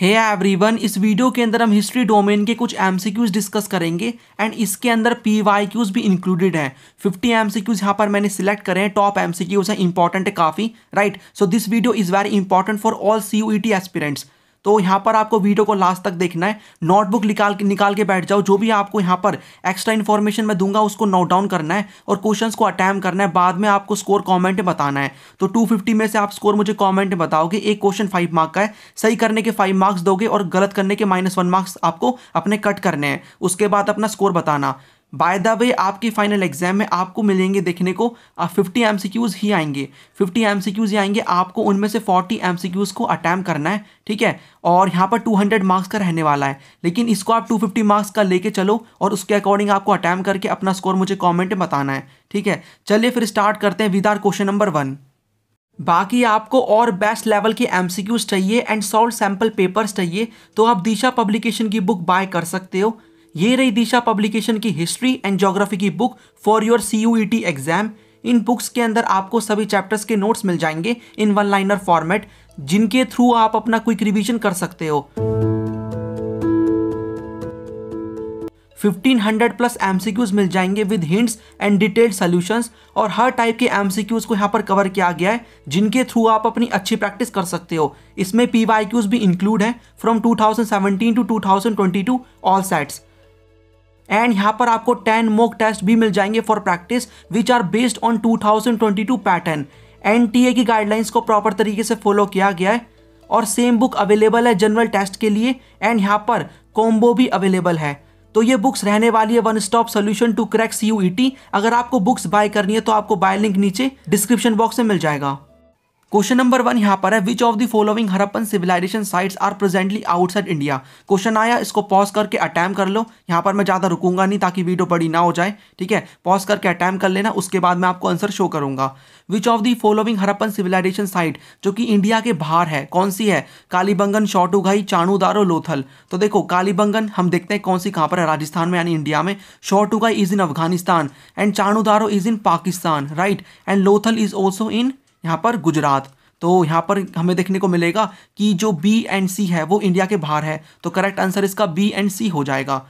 है hey everyone इस video के अंदर हम हिस्ट्री डोमेन के कुछ एमसीक्यूज डिस्कस करेंगे एंड इसके अंदर पी वाई क्यूज भी इंक्लूडेड हैं 50 एमसीक्यूज यहाँ पर मैंने सिलेक्ट करे हैं टॉप एमसीक्यूज हैं इंपॉर्टेंट है काफ़ी right so this video is very important for all C U E T aspirants तो यहाँ पर आपको वीडियो को लास्ट तक देखना है नोटबुक निकाल के निकाल के बैठ जाओ जो भी आपको यहाँ पर एक्स्ट्रा इन्फॉर्मेशन मैं दूंगा उसको नोट डाउन करना है और क्वेश्चन को अटैम्प करना है बाद में आपको स्कोर कॉमेंट में बताना है तो टू में से आप स्कोर मुझे कॉमेंट में बताओगे एक क्वेश्चन फाइव मार्क का है सही करने के फाइव मार्क्स दोगे और गलत करने के माइनस मार्क्स आपको अपने कट करने हैं उसके बाद अपना स्कोर बताना बाय द वे आपके फाइनल एग्जाम में आपको मिलेंगे देखने को फिफ्टी एम ही आएंगे फिफ्टी एम ही आएंगे आपको उनमें से फोर्टी एम को अटैम्प करना है ठीक है और यहाँ पर 200 मार्क्स का रहने वाला है लेकिन इसको आप 250 मार्क्स का लेके चलो और उसके अकॉर्डिंग आपको अटैम्प करके अपना स्कोर मुझे कॉमेंट में बताना है ठीक है चलिए फिर स्टार्ट करते हैं विदार क्वेश्चन नंबर वन बाकी आपको और बेस्ट लेवल के एम चाहिए एंड सॉल्व सैम्पल पेपर्स चाहिए तो आप दिशा पब्लिकेशन की बुक बाय कर सकते हो ये रही दिशा पब्लिकेशन की हिस्ट्री एंड जोग्राफी की book for your C U e exam इन बुक्स के अंदर आपको सभी चैप्टर्स के नोट्स मिल जाएंगे इन वन लाइनर फॉर्मेट जिनके थ्रू आप अपना क्विक रिविजन कर सकते हो 1500 प्लस एमसीक्यूज मिल जाएंगे with hints and detailed solutions और हर टाइप के एमसीक्यूज को यहाँ पर कवर किया गया है जिनके थ्रू आप अपनी अच्छी प्रैक्टिस कर सकते हो इसमें पी भी इंक्लूड है from 2017 to 2022 all sets and यहाँ पर आपको 10 मॉक टेस्ट भी मिल जाएंगे for practice which are based on 2022 pattern NTA की गाइडलाइंस को प्रॉपर तरीके से फॉलो किया गया है और सेम बुक अवेलेबल है जनरल टेस्ट के लिए एंड यहाँ पर कॉम्बो भी अवेलेबल है तो ये बुक्स रहने वाली है one stop solution to crack C अगर आपको बुक्स बाय करनी है तो आपको बाय लिंक नीचे डिस्क्रिप्शन बॉक्स में मिल जाएगा क्वेश्चन नंबर वन यहाँ पर है which of the following Harappan civilization sites are presently outside India question आया इसको पॉज करके अटैम्प कर लो यहाँ पर मैं ज़्यादा रुकूंगा नहीं ताकि वीडियो बड़ी ना हो जाए ठीक है पॉज करके अटैम्प कर लेना उसके बाद मैं आपको आंसर शो करूंगा which of the following Harappan civilization site जो कि इंडिया के बाहर है कौन सी है कालीबंगन शॉटूघाई चाणूदारो लोथल तो देखो कालीबंगन हम देखते हैं कौन सी कहाँ पर है राजस्थान में यानी इंडिया में शॉटूघाई is in Afghanistan and Chanhudaro is in Pakistan right and Lothal is also in यहाँ पर गुजरात तो यहाँ पर हमें देखने को मिलेगा कि जो बी एंड सी है वो इंडिया के बाहर है तो करेक्ट आंसर इसका बी एंड सी हो जाएगा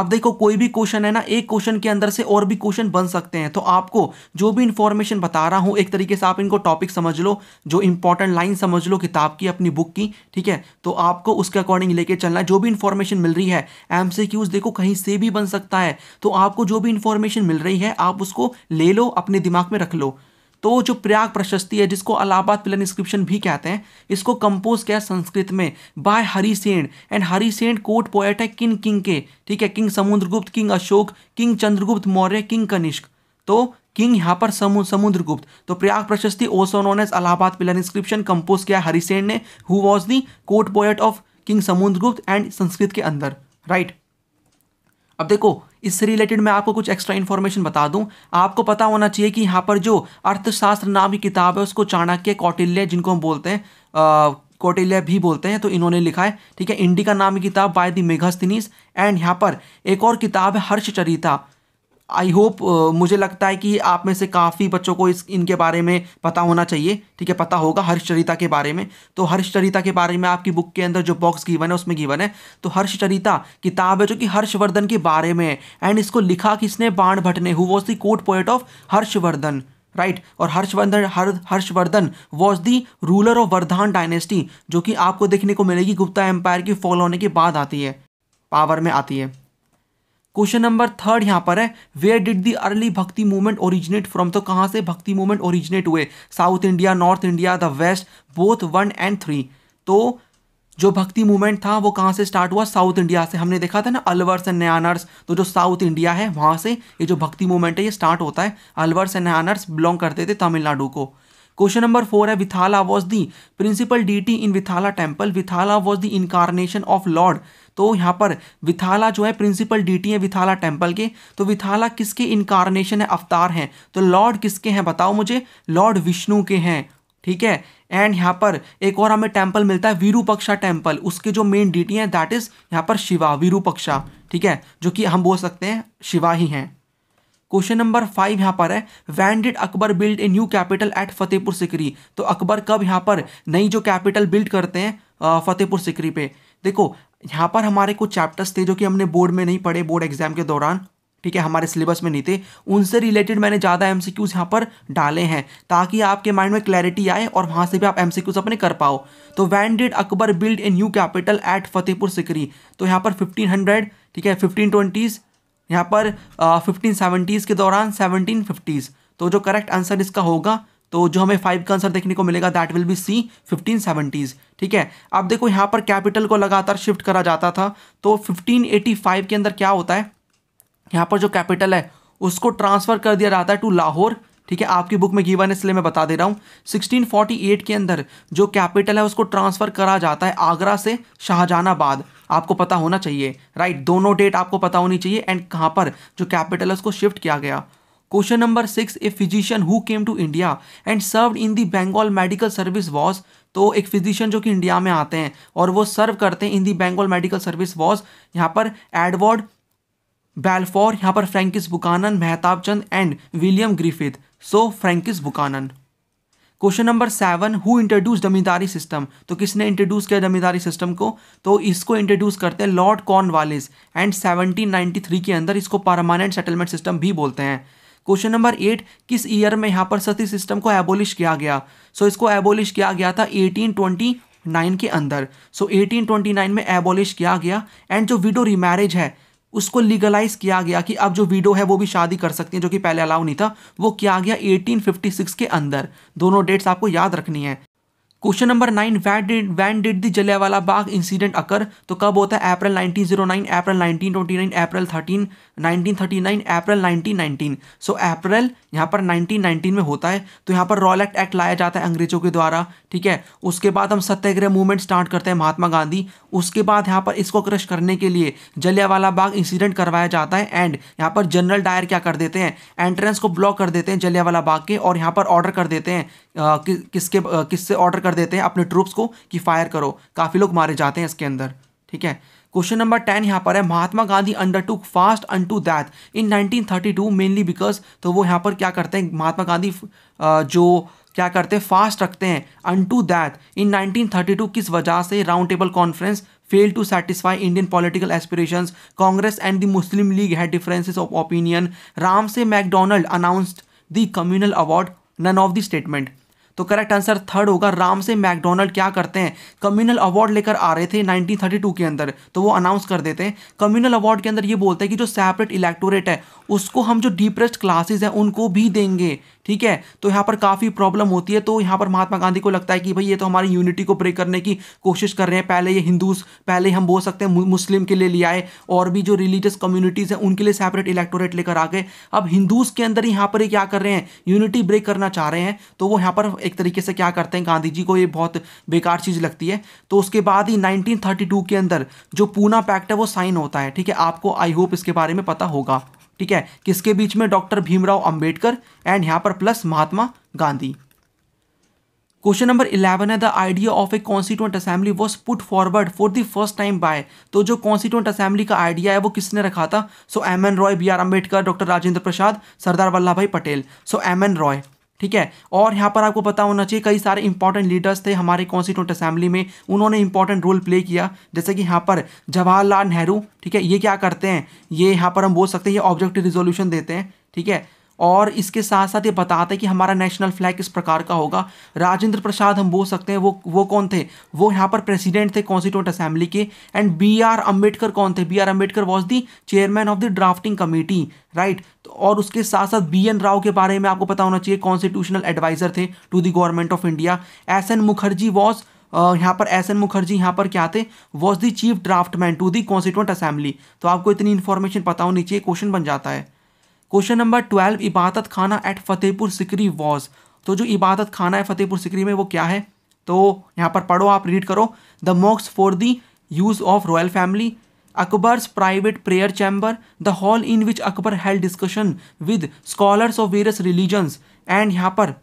अब देखो कोई भी क्वेश्चन है ना एक क्वेश्चन के अंदर से और भी क्वेश्चन बन सकते हैं तो आपको जो भी इन्फॉर्मेशन बता रहा हूँ एक तरीके से आप इनको टॉपिक समझ लो जो इंपॉर्टेंट लाइन समझ लो किताब की अपनी बुक की ठीक है तो आपको उसके अकॉर्डिंग लेके चलना जो भी इन्फॉर्मेशन मिल रही है एम देखो कहीं से भी बन सकता है तो आपको जो भी इन्फॉर्मेशन मिल रही है आप उसको ले लो अपने दिमाग में रख लो तो जो प्रयाग प्रशस्ति है जिसको अलाहाबाद पिलन इंस्क्रिप्शन भी कहते हैं इसको कंपोज किया संस्कृत में by Harisena and Harisena court poet है किन किंग के ठीक है king Samudragupta king Ashoka king Chandragupta Maurya king Kanishka तो किंग यहाँ पर समु, समुद्रगुप्त तो Prayag Prashasti also known as Allahabad pillar inscription compose किया हरिसेन ने who was the court poet of king Samudragupta and Sanskrit के अंदर राइट right? अब देखो इससे रिलेटेड मैं आपको कुछ एक्स्ट्रा इन्फॉर्मेशन बता दूं आपको पता होना चाहिए कि यहाँ पर जो अर्थशास्त्र नाम की किताब है उसको चाणक्य कौटिल्य जिनको हम बोलते हैं कौटिल्य भी बोलते हैं तो इन्होंने लिखा है ठीक है इंडिका नाम की किताब बाय द मेघास्तिनीस एंड यहाँ पर एक और किताब है हर्षचरिता आई होप uh, मुझे लगता है कि आप में से काफ़ी बच्चों को इस इनके बारे में पता होना चाहिए ठीक है पता होगा हर्षचरिता के बारे में तो हर्षचरिता के बारे में आपकी बुक के अंदर जो बॉक्स गिवन है उसमें गिवन है तो हर्षचरिता किताब है जो कि हर्षवर्धन के बारे में है एंड इसको लिखा किसने बाण भट्ट ने who was the court poet of Harshavardhana right right. और हर्षवर्धन हर Harshavardhana was the ruler of Vardhana dynasty जो कि आपको देखने को मिलेगी गुप्ता एम्पायर की फॉल होने के बाद आती है पावर में आती है क्वेश्चन नंबर थर्ड यहाँ पर है where did the early bhakti movement originate from तो कहाँ से भक्ति मूवमेंट ओरिजिनेट हुए south India north India the west both one and three तो जो भक्ति मूवमेंट था वो कहाँ से स्टार्ट हुआ साउथ इंडिया से हमने देखा था ना अलवर्स एंड नयानर्स तो जो साउथ इंडिया है वहां से ये जो भक्ति मूवमेंट है ये स्टार्ट होता है अलवर्स एंड नयानर्स बिलोंग करते थे तमिलनाडु को क्वेश्चन नंबर फोर है Vitthala was the principal deity in Vitthala temple Vitthala was the incarnation of lord तो यहाँ पर विथाला जो है प्रिंसिपल डीटी है विथाला टेम्पल के तो विथाला किसके इनकारनेशन है अवतार हैं तो लॉर्ड किसके हैं बताओ मुझे लॉर्ड विष्णु के हैं ठीक है एंड यहाँ पर एक और हमें टेम्पल मिलता है वीरूपक्षा टेम्पल उसके जो मेन डीटी हैं दैट इज़ यहाँ पर शिवा वीरूपक्षा ठीक है जो कि हम बोल सकते हैं शिवा ही हैं क्वेश्चन नंबर फाइव यहाँ पर है when did Akbar build a new capital at Fatehpur Sikri तो अकबर कब यहाँ पर नई जो कैपिटल बिल्ड करते हैं फतेहपुर सिकरी पे देखो यहाँ पर हमारे कुछ चैप्टर्स थे जो कि हमने बोर्ड में नहीं पढ़े बोर्ड एग्जाम के दौरान ठीक है हमारे सिलेबस में नहीं थे उनसे रिलेटेड मैंने ज़्यादा एम सी क्यूज़ यहाँ पर डाले हैं ताकि आपके माइंड में क्लैरिटी आए और वहाँ से भी आप एम सी क्यूज़ अपने कर पाओ तो when did Akbar build a new capital at Fatehpur Sikri तो यहाँ पर फिफ्टीन हंड्रेड ठीक है फिफ्टीन ट्वेंटीज़ यहाँ पर फिफ्टीन uh, सेवेंटीज़ के दौरान सेवनटीन फिफ्टीज़ तो जो करेक्ट आंसर इसका होगा तो जो हमें फाइव का आंसर देखने को मिलेगा that will be C fifteen seventies ठीक है अब देखो यहाँ पर कैपिटल को लगातार शिफ्ट करा जाता था तो फिफ्टीन एटी फाइव के अंदर क्या होता है यहाँ पर जो कैपिटल है उसको ट्रांसफ़र कर दिया जाता है टू लाहौर ठीक है आपकी बुक में गिवन है इसलिए मैं बता दे रहा हूँ सिक्सटीन फोर्टी एट के अंदर जो कैपिटल है उसको ट्रांसफ़र करा जाता है आगरा से शाहजहानाबाद आपको पता होना चाहिए राइट दोनों डेट आपको पता होनी चाहिए एंड कहाँ पर जो कैपिटल है उसको शिफ्ट किया गया question number six a physician who came to India and serve in the Bengal medical service was तो एक फिजिशियन जो कि इंडिया में आते हैं और वो सर्व करते हैं in the Bengal medical service was यहाँ पर एडवर्ड बैलफॉर यहाँ पर Francis Buchanan Mehtab Chand and William Griffith so Francis Buchanan question number seven who introduce zamindari system तो किसने इंट्रोड्यूस किया जमींदारी सिस्टम को तो इसको इंट्रोड्यूस करते हैं लॉर्ड वालिस एंड 1793 के अंदर इसको परमानेंट सेटलमेंट सिस्टम भी बोलते हैं क्वेश्चन नंबर एट किस ईयर में यहाँ पर सती सिस्टम को एबोलिश किया गया सो so, इसको एबोलिश किया गया था एटीन ट्वेंटी नाइन के अंदर सो एटीन ट्वेंटी नाइन में एबोलिश किया गया एंड जो विडो रिमैरिज है उसको लीगलाइज किया गया कि अब जो वीडो है वो भी शादी कर सकती है जो कि पहले अलाउ नहीं था वो किया गया 1856 के अंदर दोनों डेट्स आपको याद रखनी है question number nine when did when did the Jallianwala Bagh incident occur तो कब होता है अप्रैल 1909 अप्रैल 1929 अप्रैल 13 1939 अप्रैल 1919 सो अप्रैल यहाँ पर 1919 में होता है तो यहाँ पर रॉयल एक्ट एक्ट लाया जाता है अंग्रेजों के द्वारा ठीक है उसके बाद हम सत्याग्रह मूवमेंट स्टार्ट करते हैं महात्मा गांधी उसके बाद यहाँ पर इसको क्रश करने के लिए जलियावाला बाग इंसिडेंट करवाया जाता है एंड यहाँ पर जनरल डायर क्या कर देते हैं एंट्रेंस को ब्लॉक कर देते हैं जलियावाला बाग के और यहाँ पर ऑर्डर कर देते हैं कि, किसके किससे ऑर्डर कर देते हैं अपने ट्रूप्स को कि फायर करो काफ़ी लोग मारे जाते हैं इसके अंदर ठीक है क्वेश्चन नंबर टेन यहाँ पर है Mahatma Gandhi undertook fast unto death in 1932 mainly because तो वो यहाँ पर क्या करते हैं महात्मा गांधी जो क्या करते फास्ट रखते हैं अन टू दैट इन 1932 किस वजह से round table conference fail to satisfy Indian political political Congress and the Muslim League है differences of opinion Ramsay MacDonald announced the communal award none of the statement तो correct answer third होगा Ramsay McDonald क्या करते हैं communal award लेकर आ रहे थे 1932 के अंदर तो वो अनाउंस कर देते हैं कम्युनल अवार्ड के अंदर ये बोलते हैं कि जो सेपरेट इलेक्टोरेट है उसको हम जो डिप्रेस्ड क्लासेस हैं उनको भी देंगे ठीक है तो यहाँ पर काफ़ी प्रॉब्लम होती है तो यहाँ पर महात्मा गांधी को लगता है कि भाई ये तो हमारी यूनिटी को ब्रेक करने की कोशिश कर रहे हैं पहले ये हिंदूज पहले हम बोल सकते हैं मुस्लिम के लिए ले आए और भी जो रिलीजियस कम्युनिटीज़ हैं उनके लिए सेपरेट इलेक्टोरेट लेकर आ गए अब हिंदूज़ के अंदर ही यहाँ पर क्या कर रहे हैं यूनिटी ब्रेक करना चाह रहे हैं तो वो यहाँ पर एक तरीके से क्या करते हैं गांधी जी को ये बहुत बेकार चीज़ लगती है तो उसके बाद ही नाइनटीन के अंदर जो पूना पैक्ट है वो साइन होता है ठीक है आपको आई होप इसके बारे में पता होगा ठीक है किसके बीच में डॉक्टर भीमराव अंबेडकर एंड यहां पर plus Mahatma Gandhi question number eleven है the idea of a constituent assembly was put forward for the first time by तो जो कॉन्स्टिट्यूंट असेंबली का आइडिया है वो किसने रखा था so M N Roy B R Ambedkar doctor Rajendra Prasad Sardar Vallabh Bhai Patel so M N Roy ठीक है और यहाँ पर आपको पता होना चाहिए कई सारे इंपॉर्टेंट लीडर्स थे हमारे कॉन्स्टिट्यूंट असेंबली में उन्होंने इंपॉर्टेंट रोल प्ले किया जैसे कि यहाँ पर जवाहरलाल नेहरू ठीक है ये क्या करते हैं ये यहाँ पर हम बोल सकते हैं ये ऑब्जेक्टिव रिजोल्यूशन देते हैं ठीक है और इसके साथ साथ ये बताता है कि हमारा नेशनल फ्लैग किस प्रकार का होगा राजेंद्र प्रसाद हम बोल सकते हैं वो वो कौन थे वो यहाँ पर प्रेसिडेंट थे कॉन्स्टिट्यूंट असेंबली के एंड बी आर अम्बेडकर कौन थे B R Ambedkar was the chairman of the drafting committee right और उसके साथ साथ बी एन राव के बारे में आपको पता होना चाहिए कॉन्स्टिट्यूशनल एडवाइजर थे to the government of India S N Mukherjee was यहाँ पर एस एन मुखर्जी यहाँ पर क्या थे was the chief draftsman to the constituent assembly तो आपको इतनी इन्फॉर्मेशन पता होनी चाहिए क्वेश्चन बन जाता है क्वेश्चन नंबर ट्वेल्व इबादत खाना एट फतेहपुर सिकरी वॉज तो जो इबादत खाना है फतेहपुर सिकरी में वो क्या है तो यहाँ पर पढ़ो आप रीड करो द मॉक्स for the use of royal family Akbar's private prayer chamber the hall in which Akbar held discussion with scholars of various religions and यहाँ पर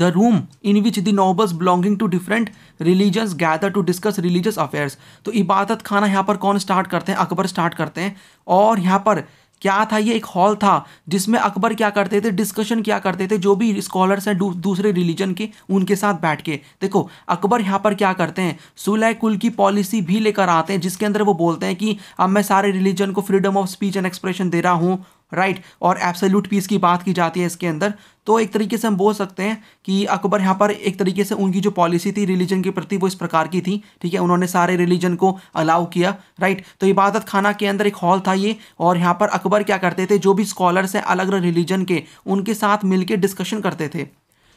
the room in which the nobles belonging to different religions gather to discuss religious affairs तो इबादत खाना यहाँ पर कौन start करते हैं Akbar start करते हैं और यहाँ पर क्या था ये एक हॉल था जिसमें अकबर क्या करते थे डिस्कशन क्या करते थे जो भी स्कॉलर्स हैं दूसरे रिलीजन के उनके साथ बैठ के देखो अकबर यहाँ पर क्या करते हैं सुलह कुल की पॉलिसी भी लेकर आते हैं जिसके अंदर वो बोलते हैं कि अब मैं सारे रिलीजन को freedom of speech and expression दे रहा हूँ राइट right? और एब्सोल्यूट पीस की बात की जाती है इसके अंदर तो एक तरीके से हम बोल सकते हैं कि अकबर यहाँ पर एक तरीके से उनकी जो पॉलिसी थी रिलीजन के प्रति वो इस प्रकार की थी ठीक है उन्होंने सारे रिलीजन को अलाउ किया राइट तो इबादत खाना के अंदर एक हॉल था ये और यहाँ पर अकबर क्या करते थे जो भी स्कॉलर्स हैं अलग अलग रिलीजन के उनके साथ मिलकर डिस्कशन करते थे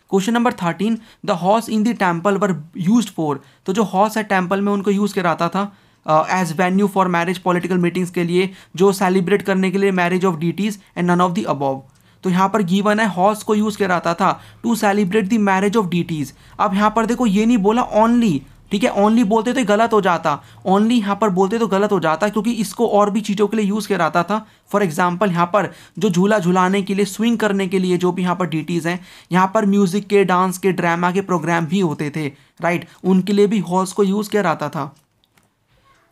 question number thirteen the horse in the temple were used for तो जो हॉर्स है टेम्पल में उनको यूज़ कराता था as venue for marriage political meetings के लिए जो सेलिब्रेट करने के लिए marriage of deities and none of the above तो यहाँ पर गीवन है हॉर्स को यूज़ किया जाता था to celebrate the marriage of deities अब यहाँ पर देखो ये नहीं बोला ओनली ठीक है ओनली बोलते तो गलत हो जाता ओनली यहाँ पर बोलते तो गलत हो जाता क्योंकि इसको और भी चीज़ों के लिए यूज़ किया जाता था फॉर एग्जाम्पल यहाँ पर जो झूला झूलाने के लिए स्विंग करने के लिए जो भी यहाँ पर डीटीज़ हैं यहाँ पर म्यूज़िक के डांस के ड्रामा के प्रोग्राम भी होते थे राइट उनके लिए भी हॉल्स को यूज़ किया जाता था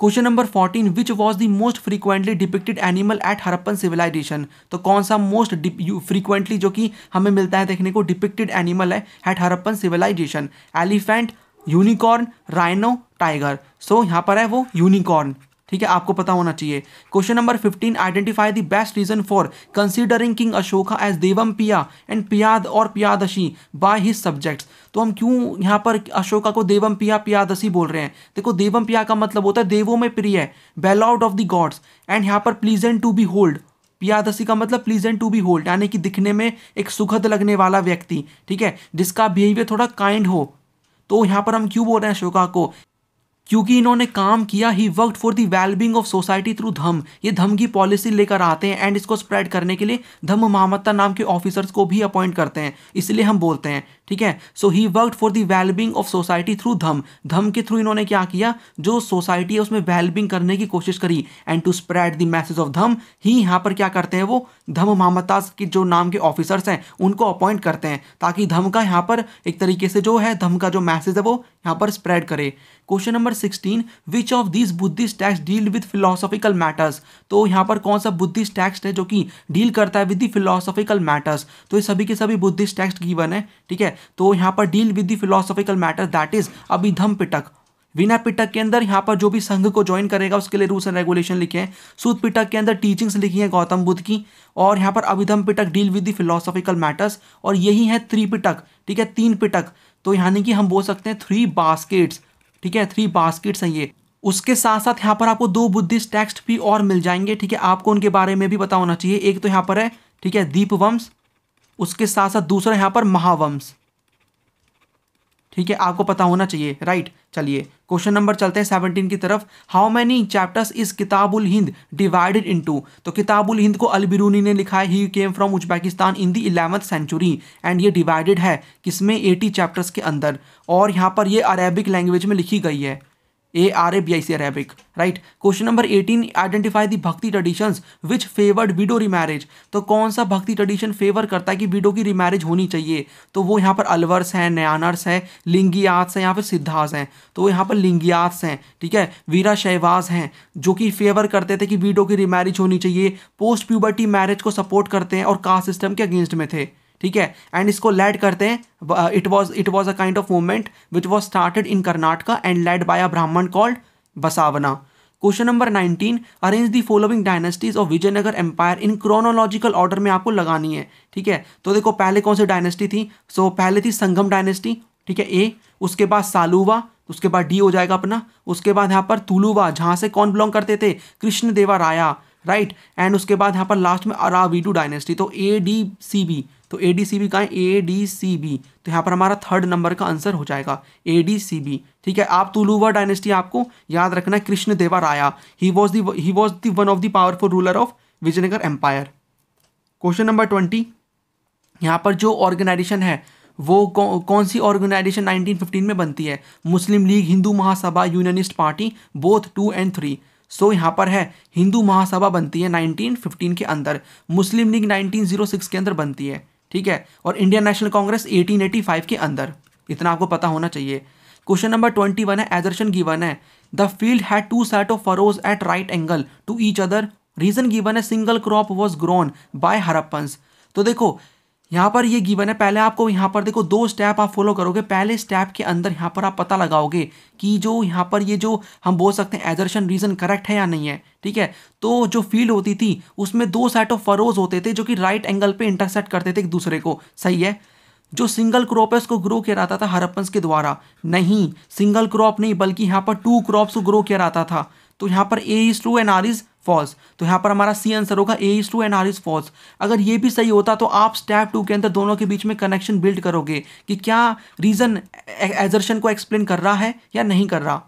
question number fourteen which was the most frequently depicted animal at Harappan civilization तो कौन सा मोस्ट फ्रीक्वेंटली जो कि हमें मिलता है देखने को डिपिक्टेड एनिमल है at Harappan civilization elephant unicorn rhino tiger so यहाँ पर है वो यूनिकॉर्न ठीक है आपको पता होना चाहिए question number fifteen identify the best reason for considering king Ashoka as Devanampiya and पियाद और पियादशी बाय हिज सब्जेक्ट्स तो हम क्यों यहाँ पर अशोका को देवम पिया पियादशी बोल रहे हैं देखो देवम पिया का मतलब होता है देवों में प्रिय beloved of the gods एंड यहाँ पर pleasant to behold Piyadasi का मतलब प्लीजेंट टू बी होल्ड यानी कि दिखने में एक सुखद लगने वाला व्यक्ति ठीक है जिसका बिहेवियर थोड़ा काइंड हो तो यहाँ पर हम क्यों बोल रहे हैं अशोका को क्योंकि इन्होंने काम किया he work for the wellbeing of society through dhamma ये धम की पॉलिसी लेकर आते हैं एंड इसको स्प्रेड करने के लिए धम महामत्ता नाम के ऑफिसर्स को भी अपॉइंट करते हैं इसलिए हम बोलते हैं ठीक है so he work for the wellbeing of society through dhamma dhamma के थ्रू इन्होंने क्या किया जो सोसाइटी है उसमें वेलबिंग करने की कोशिश करी and to spread the message of dhamma ही यहाँ पर क्या करते हैं वो धम महामताज के जो नाम के ऑफिसर्स हैं उनको अपॉइंट करते हैं ताकि धम का यहाँ पर एक तरीके से जो है धम का जो मैसेज है वो यहाँ पर स्प्रेड करे question number 16 which of this Buddhist texts deal with philosophical matters तो यहाँ पर कौन सा बुद्धिस्ट टैक्स है जो कि डील करता है विद द फिलोसॉफिकल मैटर्स तो ये सभी के सभी बुद्धिस्ट टैक्स गिवन है ठीक है तो यहाँ पर deal with the philosophical matters that is Abhidhamma Pitaka Vinaya Pitaka के अंदर यहाँ पर जो भी संघ को ज्वाइन करेगा उसके लिए रूल्स एंड रेगुलेशन लिखे हैं सूद पिटक के अंदर टीचिंग्स लिखी हैं गौतम बुद्ध की और यहाँ पर Abhidhamma Pitaka deal with the philosophical matters और यही है त्रिपिटक ठीक है तीन पिटक तो यानी कि हम बोल सकते हैं थ्री बास्केट्स ठीक है थ्री बास्केट्स हैं ये उसके साथ साथ यहाँ पर आपको दो बुद्धिस्ट टेक्स्ट भी और मिल जाएंगे ठीक है आपको उनके बारे में भी पता होना चाहिए एक तो यहाँ पर है ठीक है दीपवंश उसके साथ साथ दूसरा यहाँ पर महावंश ठीक है आपको पता होना चाहिए राइट चलिए क्वेश्चन नंबर चलते हैं सेवनटीन की तरफ how many chapters is Kitab-ul-Hind divided into तो किताबुल हिंद को अलबिरूनी ने लिखा है he came from Uzbekistan in the eleventh century and ये डिवाइडेड है किसमें एटी चैप्टर्स के अंदर और यहाँ पर ये अरेबिक लैंग्वेज में लिखी गई है A R A B I C Arabic right question number eighteen identify the bhakti traditions which favoured widow remarriage तो कौन सा भक्ति ट्रेडिशन फेवर करता है कि विडो की रिमैरिज होनी चाहिए तो वो यहाँ पर अलवर्स हैं नयानर्स हैं लिंगियात्स हैं यहाँ पर सिद्धार्थ हैं तो वो यहाँ पर लिंगियात्स हैं ठीक है वीरा शहवाज हैं जो कि फेवर करते थे कि वीडो की रिमैरिज होनी चाहिए पोस्ट प्यूबर्टी मैरिज को सपोर्ट करते हैं और कास्ट सिस्टम के अगेंस्ट में थे ठीक है एंड इसको लेड करते हैं it was it was a kind of movement which was started in Karnataka and led by a Brahmin called Basavanna question number 19 arrange the following dynasties of Vijayanagar empire in chronological order में आपको लगानी है ठीक है तो देखो पहले कौन सी डायनेस्टी थी सो so, पहले थी संगम डायनेस्टी ठीक है ए उसके बाद सालुवा उसके बाद डी हो जाएगा अपना उसके बाद यहाँ पर तुलुवा जहाँ से कौन बिलोंग करते थे कृष्ण देवा राया राइट एंड उसके बाद यहाँ पर लास्ट में अरावीडू डायनेस्टी तो ए डी सी बी तो ए डी सी बी कहाँ ए डी सी बी तो यहाँ पर हमारा थर्ड नंबर का आंसर हो जाएगा ए डी सी बी ठीक है आप तुलुवा डायनेस्टी आपको याद रखना है Krishna Deva Raya he was the he was the one of the powerful ruler of Vijayanagar empire question number twenty यहाँ पर जो ऑर्गेनाइजेशन है वो कौ, कौन सी ऑर्गेनाइजेशन 1915 में बनती है Muslim League Hindu Mahasabha unionist party both two and three so so, यहाँ पर है हिंदू महासभा बनती है 1915 के अंदर मुस्लिम लीग 1906 के अंदर बनती है ठीक है और इंडियन नेशनल कांग्रेस 1885 के अंदर इतना आपको पता होना चाहिए क्वेश्चन नंबर ट्वेंटी वन है एजर्शन गिवन है the field had two set of furrows at right angle to each other reason given है single crop was grown by Harappans तो देखो यहाँ पर ये गिवन है पहले आपको यहाँ पर देखो दो स्टेप आप फॉलो करोगे पहले स्टेप के अंदर यहाँ पर आप पता लगाओगे कि जो यहाँ पर ये जो हम बोल सकते हैं एजर्शन रीजन करेक्ट है या नहीं है ठीक है तो जो फील्ड होती थी उसमें दो सेट ऑफ फरोज होते थे जो कि राइट एंगल पे इंटरसेट करते थे एक दूसरे को सही है जो सिंगल क्रॉप है उसको ग्रो किया जाता था हरप्पन्स के द्वारा नहीं सिंगल क्रॉप नहीं बल्कि यहाँ पर टू क्रॉप्स को ग्रो किया जाता था तो यहाँ पर A is true and R is false तो यहाँ पर हमारा सी आंसर होगा A is true and R is false अगर ये भी सही होता तो आप स्टेप टू के अंदर दोनों के बीच में कनेक्शन बिल्ड करोगे कि क्या रीज़न एजर्शन को एक्सप्लेन कर रहा है या नहीं कर रहा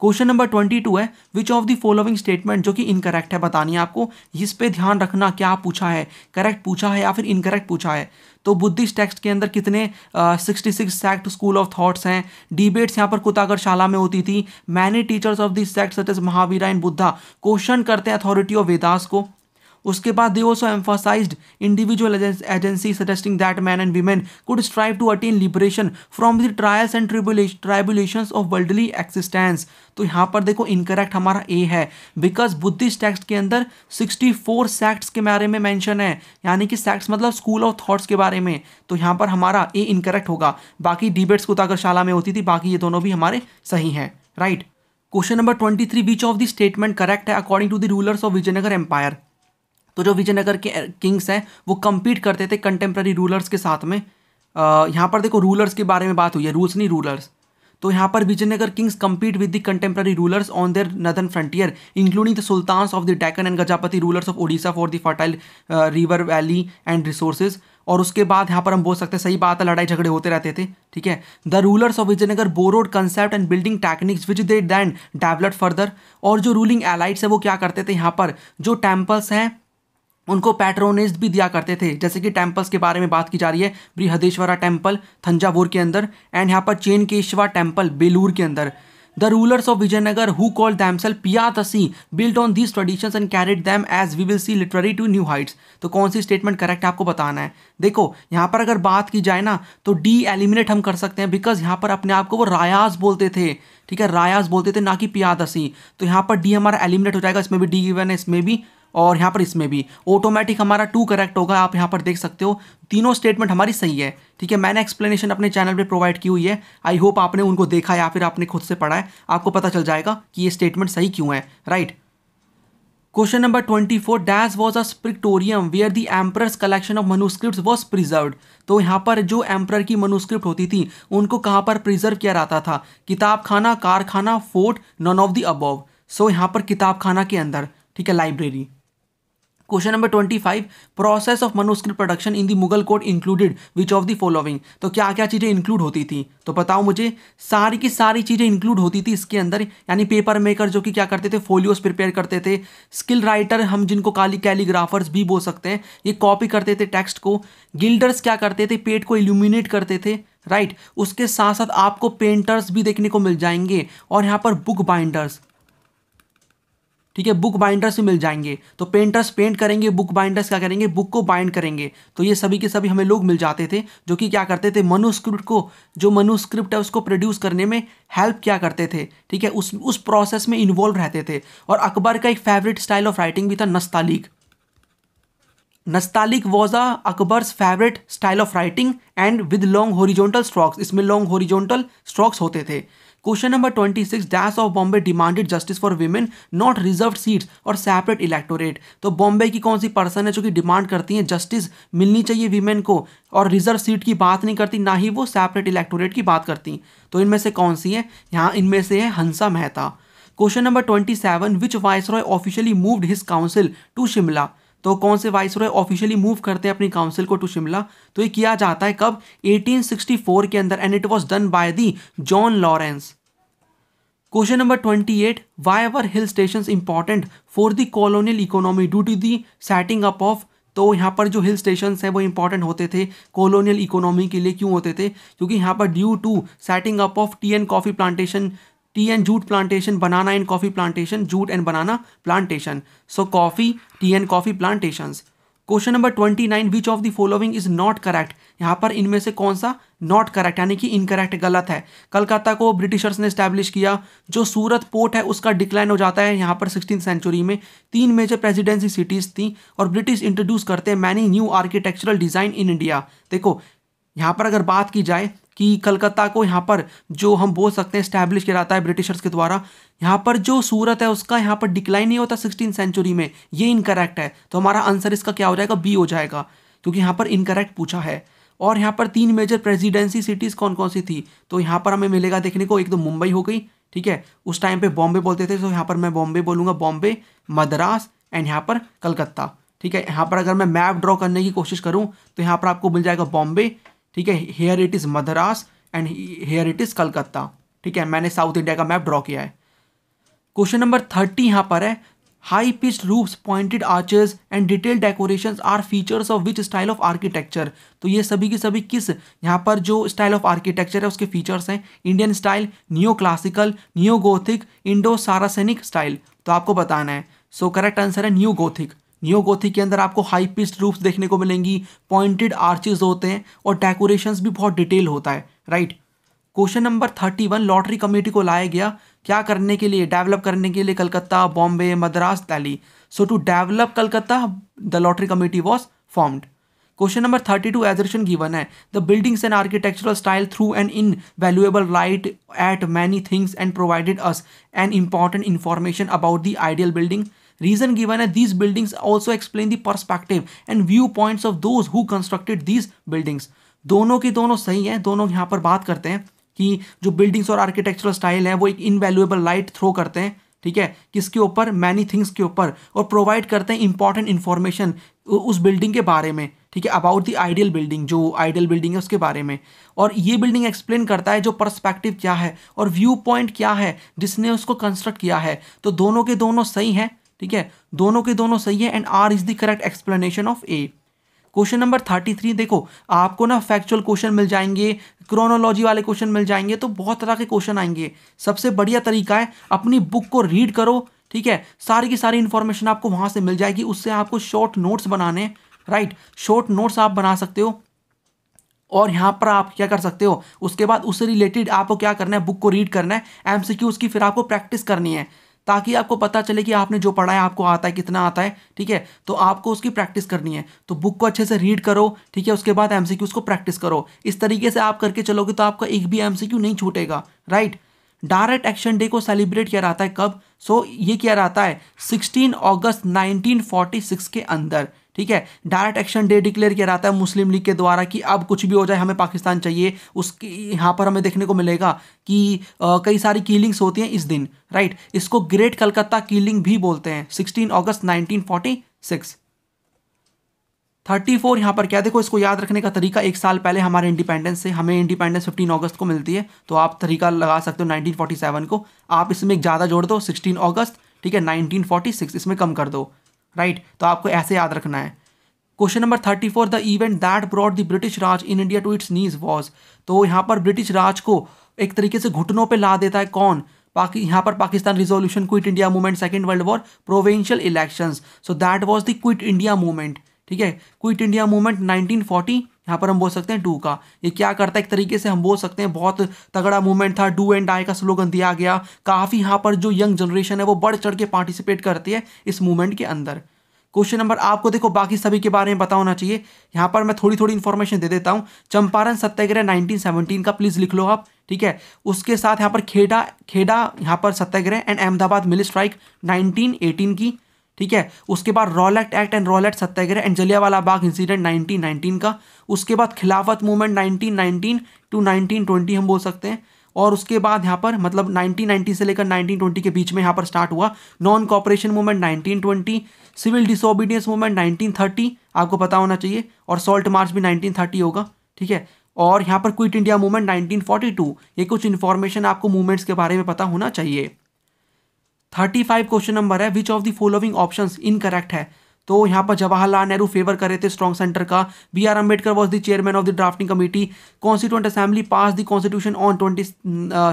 क्वेश्चन नंबर ट्वेंटी टू है which of the following statement जो कि इनकरेक्ट है बतानी है आपको इस पे ध्यान रखना क्या पूछा है करेक्ट पूछा है या फिर इनकरेक्ट पूछा है तो बुद्धिस्ट टेक्स्ट के अंदर कितने sixty six sect school of thoughts हैं डिबेट्स यहाँ पर शाला में होती थी many teachers of this sect such Mahavira in Buddha question करते हैं अथॉरिटी ऑफ वेदास को उसके बाद they also emphasise individual agency suggesting that man and women could strive to attain liberation from the trials and tribulation of worldly existence तो यहाँ पर देखो incorrect हमारा ए है बिकॉज बुद्धिस्ट टेक्स्ट के अंदर 64 सेक्ट्स के बारे में मैंशन है यानी कि सेक्ट्स मतलब स्कूल ऑफ थॉट्स के बारे में तो यहाँ पर हमारा ए इनकरेक्ट होगा बाकी डिबेट्स शाला में होती थी बाकी ये दोनों भी हमारे सही हैं right question number twenty three which of the statement correct है according to the rulers of Vijayanagar empire तो जो विजयनगर के किंग्स हैं वो कम्पीट करते थे कंटेम्प्रेरी रूलर्स के साथ में यहाँ पर देखो रूलर्स के बारे में बात हुई है रूल्स नहीं रूलर्स तो यहाँ पर Vijayanagar kings compete with the contemporary rulers on their northern frontier including the sultans of the Deccan and Gajapati rulers of Odisha for the fertile river valley and resources और उसके बाद यहाँ पर हम बोल सकते हैं सही बात है लड़ाई झगड़े होते रहते थे ठीक है the rulers of Vijayanagar borrowed concept and building techniques which they then develop further और जो रूलिंग एलाइट्स है वो क्या करते थे यहाँ पर जो टेम्पल्स हैं उनको पैट्रोनेज भी दिया करते थे जैसे कि टेम्पल्स के बारे में बात की जा रही है बृहदेश्वरा टेम्पल थंजावुर के अंदर एंड यहाँ पर चेन केशवा टेम्पल बेलूर के अंदर The rulers of Vijayanagar who called पिया दसी build on these traditions and carried them as we will see literally to new heights तो कौन सी स्टेटमेंट करेक्ट आपको बताना है देखो यहाँ पर अगर बात की जाए ना तो डी एलिमिनेट हम कर सकते हैं बिकॉज यहाँ पर अपने आप को वो रायाज बोलते थे ठीक है रायाज बोलते थे ना कि पियादसी तो यहाँ पर डी हमारा एलिमिनेट हो जाएगा इसमें भी डी इवन है इसमें भी और यहाँ पर इसमें भी ऑटोमेटिक हमारा टू करेक्ट होगा आप यहाँ पर देख सकते हो तीनों स्टेटमेंट हमारी सही है ठीक है मैंने एक्सप्लेनेशन अपने चैनल पे प्रोवाइड की हुई है आई होप आपने उनको देखा या फिर आपने खुद से पढ़ा है आपको पता चल जाएगा कि ये स्टेटमेंट सही क्यों है right question number twenty four dash was a scriptorium where the emperor's collection of manuscript was preserve तो यहाँ पर जो एम्प्रर की मनुस्क्रिप्ट होती थी उनको कहाँ पर प्रिजर्व किया जाता था किताब खाना कारखाना fort none of the above so यहाँ पर किताब खाना के अंदर ठीक है library question number twenty five process of manuscript production in the Mughal court included which of the following तो क्या क्या चीज़ें इंक्लूड होती थी तो बताओ मुझे सारी की सारी चीज़ें इंक्लूड होती थी इसके अंदर यानी पेपर मेकर जो कि क्या करते थे फोलियोस प्रिपेयर करते थे स्किल राइटर हम जिनको काली कैलीग्राफर्स भी बोल सकते हैं ये कॉपी करते थे टेक्स्ट को गिल्डर्स क्या करते थे पेट को इल्यूमिनेट करते थे राइट उसके साथ साथ आपको पेंटर्स भी देखने को मिल जाएंगे और यहाँ पर बुक बाइंडर्स ठीक है बुक बाइंडर्स भी मिल जाएंगे तो पेंटर्स पेंट करेंगे बुक बाइंडर्स क्या करेंगे बुक को बाइंड करेंगे तो ये सभी के सभी हमें लोग मिल जाते थे जो कि क्या करते थे मनुस्क्रिप्ट को जो मनुस्क्रिप्ट है उसको प्रोड्यूस करने में हेल्प क्या करते थे ठीक है उस उस प्रोसेस में इन्वॉल्व रहते थे और अकबर का एक फेवरेट स्टाइल ऑफ राइटिंग भी था नस्तालीक नस्तालिक was a Akbar's favourite style of writing and with long horizontal strokes इसमें लॉन्ग होरिजोंटल स्ट्रॉक्स होते थे question number twenty six dash of Bombay demanded justice for women not reserved seats और separate electorate तो बॉम्बे की कौन सी पर्सन है जो कि डिमांड करती हैं जस्टिस मिलनी चाहिए वीमेन को और रिजर्व सीट की बात नहीं करती ना ही वो सेपरेट इलेक्टोरेट की बात करती तो इनमें से कौन सी है यहाँ इनमें से है Hansa Mehta question number twenty seven which viceroy officially moved his council to Shimla तो कौन से वाइस रॉय ऑफिशियली मूव करते हैं अपनी काउंसिल को टू शिमला तो ये किया जाता है कब 1864 के अंदर and it was done by the John Lawrence question number 28 eight why were hill station important for the colonial economy due to the setting up of तो यहाँ पर जो हिल स्टेशन है वो इंपॉर्टेंट होते थे कॉलोनियल इकोनॉमी के लिए क्यों होते थे क्योंकि यहाँ पर due to setting up of tea and coffee plantation tea and jute plantation banana and coffee plantation jute and banana plantation so coffee tea and coffee plantation question number twenty nine which of the following is not correct यहाँ पर इनमें से कौन सा not correct यानी कि incorrect गलत है कलकत्ता को ब्रिटिशर्स ने स्टैब्लिश किया जो सूरत पोर्ट है उसका डिक्लाइन हो जाता है यहाँ पर सिक्सटीन सेंचुरी में तीन मेजर प्रेसिडेंसी सिटीज़ थी और ब्रिटिश इंट्रोड्यूस करते हैं many new architectural design in India देखो यहाँ पर अगर बात की जाए कि कलकत्ता को यहाँ पर जो हम बोल सकते हैं स्टैब्लिश किया जाता है ब्रिटिशर्स के द्वारा यहाँ पर जो सूरत है उसका यहाँ पर डिक्लाइन नहीं होता सिक्सटीन सेंचुरी में ये इनकरेक्ट है तो हमारा आंसर इसका क्या हो जाएगा बी हो जाएगा क्योंकि यहाँ पर इनकरेक्ट पूछा है और यहाँ पर तीन मेजर प्रेजिडेंसी सिटीज़ कौन कौन सी थी तो यहाँ पर हमें मिलेगा देखने को एक तो मुंबई हो गई ठीक है उस टाइम पे बॉम्बे बोलते थे तो यहाँ पर मैं बॉम्बे बोलूँगा बॉम्बे मद्रास एंड यहाँ पर कलकत्ता ठीक है यहाँ पर अगर मैं मैप ड्रॉ करने की कोशिश करूँ तो यहाँ पर आपको मिल जाएगा बॉम्बे ठीक है here it is Madras and here it is Calcutta ठीक है मैंने साउथ इंडिया का मैप ड्रॉ किया है क्वेश्चन नंबर थर्टी यहाँ पर है high pitch roofs pointed arches and detail decorations are features of which style of architecture तो ये सभी की सभी किस यहाँ पर जो स्टाइल ऑफ आर्किटेक्चर है उसके फीचर्स हैं Indian style neo classical neo Gothic Indo Saracenic style तो आपको बताना है सो करेक्ट आंसर है न्यू गोथिक न्यू गोथी के अंदर आपको हाई पिस्ट रूफ्स देखने को मिलेंगी पॉइंटेड आर्चेज होते हैं और डेकोरेशंस भी बहुत डिटेल होता है right question number thirty one lottery committee को लाया गया क्या करने के लिए डेवलप करने के लिए Calcutta Bombay Madras Delhi so to develop Calcutta the lottery committee was formed question number thirty two assertion given है the buildings and architectural style through and invaluable right at many things and provided us an important information about the ideal building Reason given these these buildings also explain the perspective and viewpoints of those who constructed these buildings. दोनों के दोनों सही हैं दोनों यहाँ पर बात करते हैं कि जो बिल्डिंग्स और आर्किटेक्चरल स्टाइल है वो एक इनवेल्युएबल लाइट थ्रो करते हैं ठीक है किसके ऊपर मैनी थिंग्स के ऊपर और प्रोवाइड करते हैं इंपॉर्टेंट इन्फॉर्मेशन उस बिल्डिंग के बारे में ठीक है अबाउट द आइडियल बिल्डिंग जो आइडियल बिल्डिंग है उसके बारे में और ये बिल्डिंग एक्सप्लेन करता है जो पर्सपेक्टिव क्या है और व्यू पॉइंट क्या है जिसने उसको कंस्ट्रक्ट किया है तो दोनों के दोनों सही हैं ठीक है दोनों के दोनों सही है and R is the correct explanation of A question number thirty three देखो आपको ना फैक्चुअल क्वेश्चन मिल जाएंगे क्रोनोलॉजी वाले क्वेश्चन मिल जाएंगे तो बहुत तरह के क्वेश्चन आएंगे सबसे बढ़िया तरीका है अपनी बुक को रीड करो ठीक है सारी की सारी इन्फॉर्मेशन आपको वहाँ से मिल जाएगी उससे आपको शॉर्ट नोट्स बनाने राइट शॉर्ट नोट्स आप बना सकते हो और यहाँ पर आप क्या कर सकते हो उसके बाद उससे रिलेटेड आपको क्या करना है बुक को रीड करना है क्यू उसकी फिर आपको प्रैक्टिस करनी है ताकि आपको पता चले कि आपने जो पढ़ा है आपको आता है कितना आता है ठीक है तो आपको उसकी प्रैक्टिस करनी है तो बुक को अच्छे से रीड करो ठीक है उसके बाद एम सी क्यू उसको प्रैक्टिस करो इस तरीके से आप करके चलोगे तो आपका एक भी एम सी क्यू नहीं छूटेगा राइट डायरेक्ट एक्शन डे को सेलिब्रेट किया जाता है कब सो so, ये किया जाता है सिक्सटीन अगस्त सिक्स के अंदर ठीक है डायरेक्ट एक्शन डे डिक्लेयर किया जाता है मुस्लिम लीग के द्वारा कि अब कुछ भी हो जाए हमें पाकिस्तान चाहिए उसकी यहाँ पर हमें देखने को मिलेगा कि कई सारी किलिंग्स होती हैं इस दिन राइट इसको ग्रेट कलकत्ता किलिंग भी बोलते हैं sixteen August nineteen forty six thirty four यहाँ पर क्या देखो इसको याद रखने का तरीका एक साल पहले हमारे इंडिपेंडेंस से हमें इंडिपेंडेंस फिफ्टीन अगस्त को मिलती है तो आप तरीका लगा सकते हो नाइनटीन फोर्टी सेवन को आप इसमें एक ज़्यादा जोड़ दो सिक्सटीन अगस्त ठीक है नाइनटीन फोर्टी सिक्स इसमें कम कर दो राइट तो आपको ऐसे याद रखना है question number thirty four the event that brought the British Raj in India to its knees was तो यहाँ पर ब्रिटिश राज को एक तरीके से घुटनों पे ला देता है कौन पाकि यहाँ पर Pakistan resolution quit India movement second world war provincial elections so that was the quit India movement ठीक है क्विट इंडिया मूवमेंट नाइनटीन यहाँ पर हम बोल सकते हैं डू का ये क्या करता है एक तरीके से हम बोल सकते हैं बहुत तगड़ा मूवमेंट था डू एंड डाई का स्लोगन दिया गया काफ़ी यहाँ पर जो यंग जनरेशन है वो बढ़ चढ़ के पार्टिसिपेट करती है इस मूवमेंट के अंदर क्वेश्चन नंबर आपको देखो बाकी सभी के बारे में बता होना चाहिए यहाँ पर मैं थोड़ी थोड़ी इन्फॉर्मेशन दे देता हूँ चंपारण सत्याग्रह 1917 का प्लीज़ लिख लो आप ठीक है उसके साथ यहाँ पर खेडा खेडा यहाँ पर Satyagraha and Ahmedabad mill strike 1918 की ठीक है उसके बाद Rowlatt Act and Rowlatt Satyagraha and Jallianwala Bagh incident 1919 का उसके बाद खिलाफत मूवमेंट 1919 टू 1920 हम बोल सकते हैं और उसके बाद यहाँ पर मतलब 1990 से लेकर 1920 के बीच में यहाँ पर स्टार्ट हुआ non cooperation movement 1920 civil disobedience movement 1930 आपको पता होना चाहिए और सॉल्ट मार्च भी नाइनटीन होगा ठीक है और यहाँ पर क्विट इंडिया मूवमेंट नाइनटीन ये कुछ इन्फॉर्मेशन आपको मूवमेंट्स के बारे में पता होना चाहिए थर्टी फाइव क्वेश्चन नंबर है which of the following option incorrect है तो यहाँ पर जवाहरलाल नेहरू फेवर कर रहे थे स्ट्रॉन्ग सेंटर का B R Ambedkar was the chairman of the drafting committee constituent assembly pass the constitution on twenty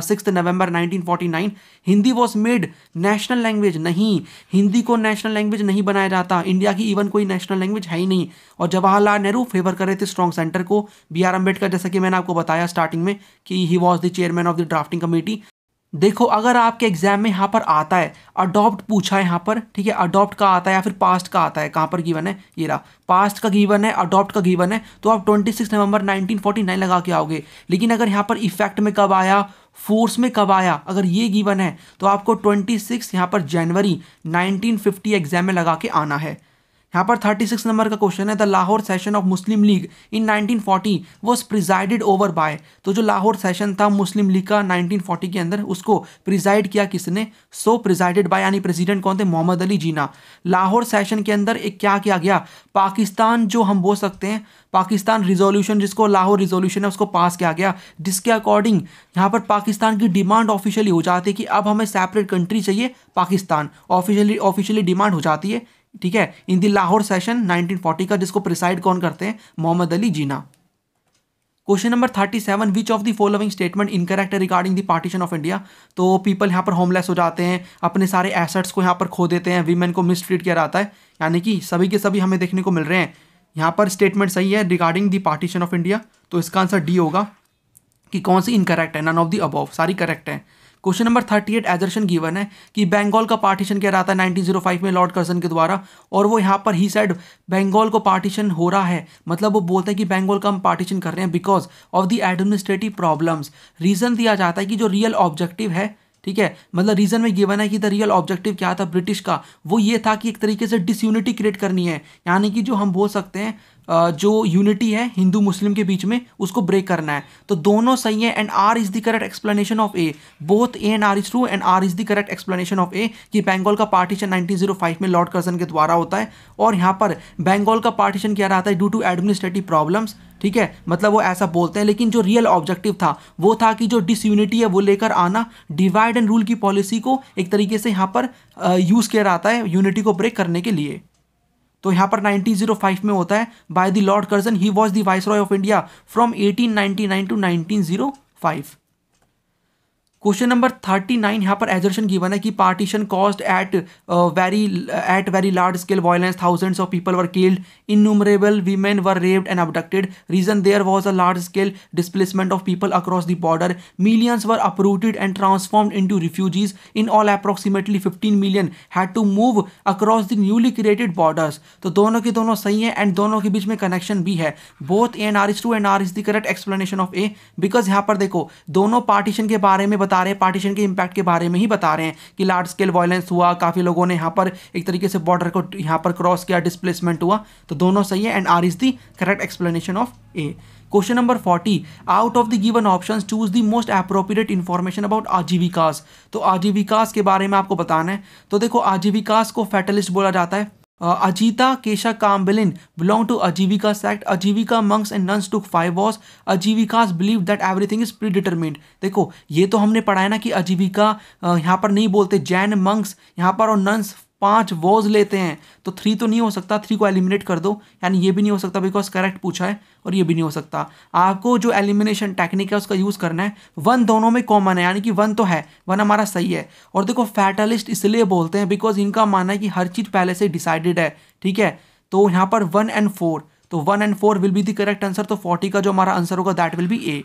six November 1949 Hindi was made national language नहीं हिंदी को नेशनल लैंग्वेज नहीं बनाया जाता इंडिया की इवन कोई नेशनल लैंग्वेज है ही नहीं और जवाहरलाल नेहरू फेवर कर रहे थे स्ट्रॉन्ग सेंटर को बी आर अम्बेडकर जैसा कि मैंने आपको बताया स्टार्टिंग में कि he was the chairman of the drafting committee देखो अगर आपके एग्जाम में यहाँ पर आता है अडॉप्ट पूछा है यहाँ पर ठीक है अडॉप्ट का आता है या फिर पास्ट का आता है कहाँ पर गिवन है ये रहा पास्ट का गिवन है अडॉप्ट का गिवन है तो आप 26 नवंबर 1949 लगा के आओगे लेकिन अगर यहाँ पर इफेक्ट में कब आया फोर्स में कब आया अगर ये गिवन है तो आपको 26 सिक्स यहाँ पर जनवरी 1950 एग्जाम में लगा के आना है यहाँ पर 36 नंबर का क्वेश्चन है the Lahore session of Muslim League in 1940 forty was presided over by तो जो लाहौर सेशन था मुस्लिम लीग का 1940 के अंदर उसको प्रिजाइड किया किसने सो प्रिजाइडेड बाय यानी प्रेसिडेंट कौन थे मोहम्मद अली जीना लाहौर सेशन के अंदर एक क्या किया गया पाकिस्तान जो हम बोल सकते हैं पाकिस्तान रिजोल्यूशन जिसको लाहौर रिजोल्यूशन है उसको पास किया गया जिसके अकॉर्डिंग यहाँ पर पाकिस्तान की डिमांड ऑफिशियली हो जाती है कि अब हमें सेपरेट कंट्री चाहिए पाकिस्तान ऑफिशियली ऑफिशियली डिमांड हो जाती है ठीक है इन द लाहौर सेशन 1940 का जिसको प्रिसाइड कौन करते हैं Mohammad Ali Jinnah question number thirty seven which of the following statement incorrect regarding the partition of India तो पीपल यहाँ पर होमलेस हो जाते हैं अपने सारे एसेट्स को यहाँ पर खो देते हैं वीमेन को मिसट्रीट किया जाता है यानी कि सभी के सभी हमें देखने को मिल रहे हैं यहाँ पर स्टेटमेंट सही है regarding the partition of India तो इसका आंसर डी होगा कि कौन सी इनकरेक्ट है नन ऑफ द अबव सारी करेक्ट है question number thirty eight assertion given है कि बंगाल का पार्टीशन क्या रहा था 1905 में लॉर्ड कर्जन के द्वारा और वो यहाँ पर ही सेड बंगाल को पार्टीशन हो रहा है मतलब वो बोलते हैं कि बंगाल का हम पार्टीशन कर रहे हैं because of the administrative problems reason दिया जाता है कि जो रियल ऑब्जेक्टिव है ठीक है मतलब रीजन में गिवन है कि द रियल ऑब्जेक्टिव क्या था ब्रिटिश का वो ये था कि एक तरीके से डिसयूनिटी क्रिएट करनी है यानी कि जो हम बोल सकते हैं जो यूनिटी है हिंदू मुस्लिम के बीच में उसको ब्रेक करना है तो दोनों सही है and R is the correct explanation of A both A and R is true and R is the correct explanation of A कि बंगाल का पार्टीशन 1905 में लॉर्ड कर्जन के द्वारा होता है और यहाँ पर बंगाल का पार्टीशन क्या रहा था ड्यू टू एडमिनिस्ट्रेटिव प्रॉब्लम्स ठीक है मतलब वो ऐसा बोलते हैं लेकिन जो रियल ऑब्जेक्टिव था वो था कि जो डिसयूनिटी है वो लेकर आना डिवाइड एंड रूल की पॉलिसी को एक तरीके से यहाँ पर यूज़ किया जाता है यूनिटी को ब्रेक करने के लिए तो यहाँ पर 1905 में होता है by the Lord Curzon he was the viceroy of India from 1899 to 1905 question number thirty nine यहाँ पर एजर्शन गिवन है कि partition cost at very at very large scale violence thousands of people were killed innumerable women were raped and abducted reason there was a large scale displacement of people across the border millions were uprooted and transformed into refugees in all approximately fifteen million had to move across the newly created borders तो दोनों के दोनों सही है and दोनों के बीच में connection भी है both and R is true and R is the correct explanation of A because यहाँ पर देखो दोनों पार्टीशन के बारे में बता रहे हैं पार्टीशन के इम्पैक्ट के बारे में ही बता रहे हैं कि लार्ज स्केल वायलेंस हुआ काफ़ी लोगों ने यहाँ पर एक तरीके से बॉर्डर को यहाँ पर क्रॉस किया डिस्प्लेसमेंट हुआ तो दोनों सही है and R is the correct explanation of A question number forty out of the given option choose the most appropriate information about Ajivikas तो आजीविकास के बारे में आपको बताना है तो देखो आजीविकास को फैटलिस्ट बोला जाता है Ajita Keshakambalin belong to Ajivika sect Ajivika monks and nuns two five was Ajivikas believe that everything is predetermined देखो ये तो हमने पढ़ाया ना कि अजीविका यहाँ पर नहीं बोलते जैन मंक्स यहाँ पर और नंस पांच वोज लेते हैं तो थ्री तो नहीं हो सकता थ्री को एलिमिनेट कर दो यानी ये भी नहीं हो सकता बिकॉज करेक्ट पूछा है और ये भी नहीं हो सकता आपको जो एलिमिनेशन टेक्निक है उसका यूज़ करना है वन दोनों में कॉमन है यानी कि वन तो है वन हमारा सही है और देखो फैटलिस्ट इसलिए बोलते हैं बिकॉज इनका मानना है कि हर चीज़ पहले से डिसाइडेड है ठीक है तो यहाँ पर वन एंड फोर तो one and four will be the correct answer तो फोर्टी का जो हमारा आंसर होगा that will be a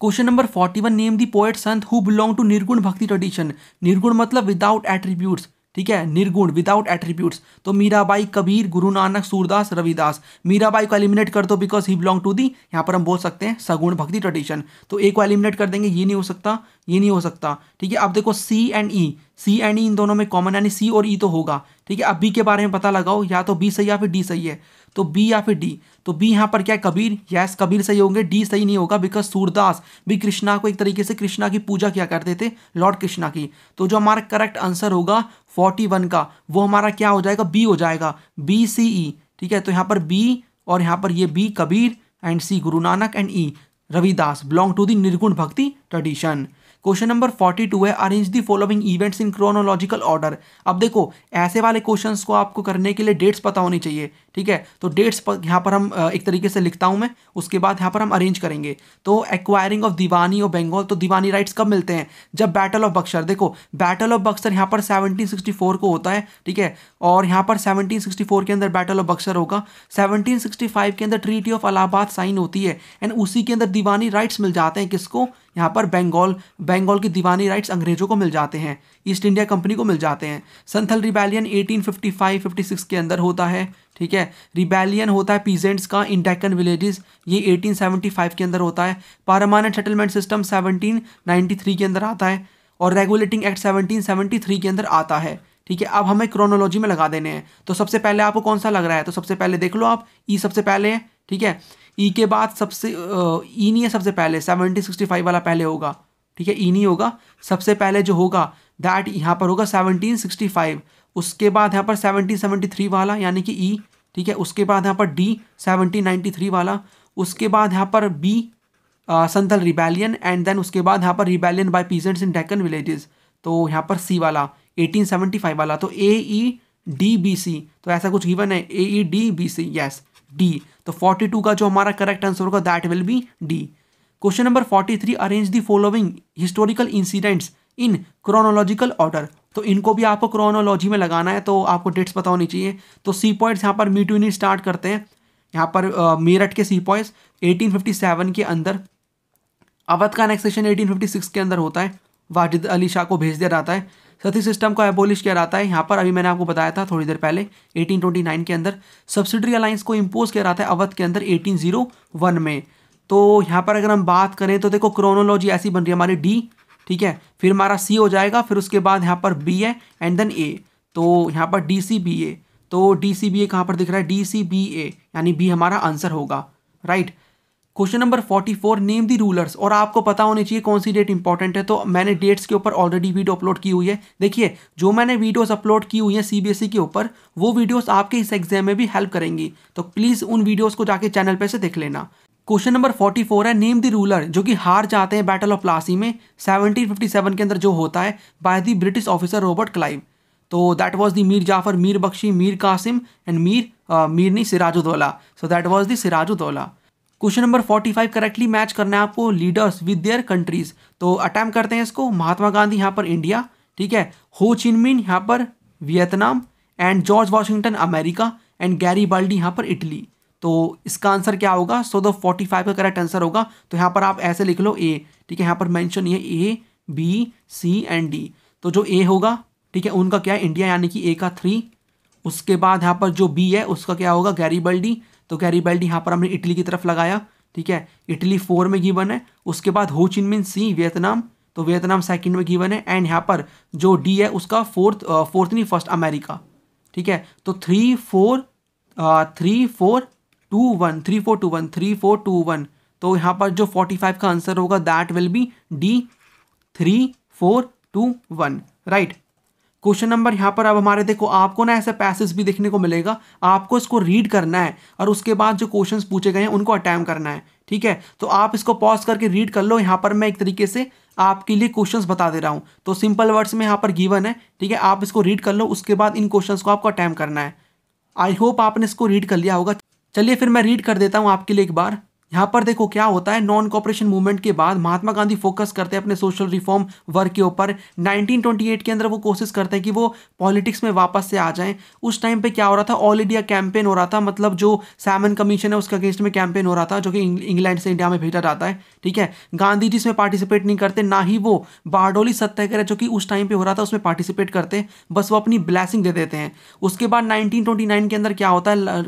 question number forty one name the poet sant who belong to nirguna bhakti tradition निर्गुण मतलब विदाउट एट्रीब्यूट्स ठीक है निर्गुण विदाउट एट्रीब्यूट्स तो मीराबाई कबीर गुरु नानक सूरदास रविदास मीराबाई को एलिमिनेट कर दो because he belong to the यहाँ पर हम बोल सकते हैं सगुण भक्ति ट्रेडिशन तो ए को एलिमिनेट कर देंगे ये नहीं हो सकता ये नहीं हो सकता ठीक है अब देखो सी एंड ई सी एंड ई इन दोनों में कॉमन यानी सी और ई e तो होगा ठीक है अब बी के बारे में पता लगाओ या तो बी सही या फिर डी सही है तो बी या फिर डी तो बी यहाँ पर क्या है कबीर यस कबीर सही होंगे डी सही नहीं होगा बिकॉज सूरदास भी कृष्णा को एक तरीके से कृष्णा की पूजा किया करते थे लॉर्ड कृष्णा की तो जो हमारा करेक्ट आंसर होगा फोर्टी वन का वो हमारा क्या हो जाएगा बी हो जाएगा बी सी ई ठीक है तो यहाँ पर बी और यहाँ पर ये B Kabir and C Guru Nanak and E e। Ravidas belong to the nirguna bhakti tradition question number forty two है arrange the following events in chronological order अब देखो ऐसे वाले क्वेश्चंस को आपको करने के लिए डेट्स पता होनी चाहिए ठीक है तो डेट्स पर यहाँ पर हम एक तरीके से लिखता हूँ मैं उसके बाद यहाँ पर हम अरेंज करेंगे तो एक्वायरिंग ऑफ दीवानी और बंगाल तो दीवानी राइट्स कब मिलते हैं जब बैटल ऑफ बक्सर देखो बैटल ऑफ बक्सर यहाँ पर 1764 को होता है ठीक है और यहाँ पर 1764 के अंदर बैटल ऑफ बक्सर होगा 1765 के अंदर ट्रीटी ऑफ अलाहाबाद साइन होती है एंड उसी के अंदर दीवानी राइट्स मिल जाते हैं किसको यहाँ पर बंगाल बंगाल की दीवानी राइट्स अंग्रेजों को मिल जाते हैं ईस्ट इंडिया कंपनी को मिल जाते हैं संथल रिबेलियन 1855-56 के अंदर होता है ठीक है रिबेलियन होता है पीजेंट्स का इन डेकन विलेजेस ये 1875 के अंदर होता है परमानेंट सेटलमेंट सिस्टम 1793 के अंदर आता है और रेगुलेटिंग एक्ट 1773 के अंदर आता है ठीक है अब हमें क्रोनोलॉजी में लगा देने हैं तो सबसे पहले आपको कौन सा लग रहा है तो सबसे पहले देख लो आप ई e सबसे पहले है ठीक है ई e के बाद सबसे ई e नहीं है सबसे पहले सेवनटीन सिक्सटी फाइव वाला पहले होगा ठीक है ई नहीं होगा सबसे पहले जो होगा दैट यहाँ पर होगा सेवनटीन सिक्सटी फाइव उसके बाद यहाँ पर सेवेंटी सेवनटी थ्री वाला यानी कि ई e, ठीक है उसके बाद यहाँ पर डी सेवेंटी नाइन्टी थ्री वाला उसके बाद यहाँ पर B Santhal rebellion and then उसके बाद यहाँ पर rebellion by peasants in Deccan villages तो यहाँ पर सी वाला 1875 वाला तो ए ई डी बी सी तो ऐसा कुछ गिवन है A E D B C yes D तो 42 का जो हमारा करेक्ट आंसर होगा that will be D question number 43 arrange the following historical incidents in chronological order तो इनको भी आपको क्रोनोलॉजी में लगाना है तो आपको डेट्स पता होनी चाहिए तो सी पॉइंट्स यहाँ पर मीटूनी स्टार्ट करते हैं यहाँ पर मेरठ के सी पॉइंट्स 1857 के अंदर अवध का नेक्सेशन 1856 के अंदर होता है वाजिद अली शाह को भेज दिया जाता है सती सिस्टम को एबोलिश किया जाता है यहाँ पर अभी मैंने आपको बताया था थोड़ी देर पहले 1829 के अंदर सब्सिडरी अलाइंस को इम्पोज किया जाता है अवध के अंदर 1801 में तो यहाँ पर अगर हम बात करें तो देखो क्रोनोलॉजी ऐसी बन रही है हमारी डी ठीक है फिर हमारा सी हो जाएगा फिर उसके बाद यहाँ पर बी है एंड देन ए तो यहाँ पर डी सी बी ए तो डी सी बी ए कहाँ पर दिख रहा है डी सी बी ए यानी बी हमारा आंसर होगा right question number forty four name the rulers और आपको पता होनी चाहिए कौन सी डेट इंपॉर्टेंट है तो मैंने डेट्स के ऊपर ऑलरेडी वीडियो अपलोड की हुई है देखिए जो मैंने वीडियोस अपलोड की हुई हैं सीबीएसई e के ऊपर वो वीडियोस आपके इस एग्जाम में भी हेल्प करेंगी तो प्लीज़ उन वीडियोस को जाके चैनल पर से देख लेना क्वेश्चन नंबर 44 है नेम द रूलर जो कि हार जाते हैं बैटल ऑफ प्लासी में 1757 के अंदर जो होता है by the British officer Robert Clive तो that was the Mir Jafar Mir Bakhshi Mir Qasim and Mir Mirni Mir नहीं Sirajuddaula so that was the Sirajuddaula question number 45 correctly match करना है आपको लीडर्स विद देयर कंट्रीज तो अटैम्प करते हैं इसको महात्मा गांधी यहाँ पर इंडिया ठीक है हो चिनमिन यहाँ पर Vietnam and George Washington America and Garibaldi यहाँ पर इटली तो इसका आंसर क्या होगा सो द फोर्टी फाइव का करेक्ट आंसर होगा तो यहाँ पर आप ऐसे लिख लो ए ठीक है यहाँ पर मैंशन ये A B C and D तो जो ए होगा ठीक है उनका क्या है इंडिया यानी कि ए का थ्री उसके बाद यहाँ पर जो बी है उसका क्या होगा गैरीबल्डी तो गैरीबल्डी यहाँ पर हमने इटली की तरफ लगाया ठीक है इटली फोर में गिवन है उसके बाद हो चिनमिन सी वियतनाम तो वियतनाम सेकंड में गिवन है एंड यहाँ पर जो डी है उसका फोर्थ फोर्थ uh, नहीं फर्स्ट अमेरिका ठीक है तो three four three four two one three four two one three four two one तो यहाँ पर जो फोर्टी फाइव का आंसर होगा that will be D three four two one right question number यहाँ पर अब हमारे देखो आपको ना ऐसे पैसेज भी देखने को मिलेगा आपको इसको रीड करना है और उसके बाद जो क्वेश्चंस पूछे गए हैं उनको अटैम्प करना है ठीक है तो आप इसको पॉज करके रीड कर लो यहाँ पर मैं एक तरीके से आपके लिए क्वेश्चंस बता दे रहा हूँ तो सिंपल वर्ड्स में यहाँ पर गिवन है ठीक है आप इसको रीड कर लो उसके बाद इन क्वेश्चंस को आपको अटैम्प करना है आई होप आपने इसको रीड कर लिया होगा चलिए फिर मैं रीड कर देता हूँ आपके लिए एक बार यहाँ पर देखो क्या होता है नॉन कॉपरेशन मूवमेंट के बाद महात्मा गांधी फोकस करते हैं अपने सोशल रिफॉर्म वर्क के ऊपर 1928 के अंदर वो कोशिश करते हैं कि वो पॉलिटिक्स में वापस से आ जाएं उस टाइम पे क्या हो रहा था ऑल इंडिया कैंपेन हो रहा था मतलब जो सैमन कमीशन है उसके अगेंस्ट में कैंपेन हो रहा था जो कि इंग्लैंड से इंडिया में भेजा जाता है ठीक है गांधी जी इसमें पार्टिसिपेट नहीं करते ना ही वो बारडोली सत्याग्रह जो कि उस टाइम पर हो रहा था उसमें पार्टिसिपेट करते बस वो अपनी ब्लैसिंग दे देते हैं उसके बाद नाइनटीन के अंदर क्या होता है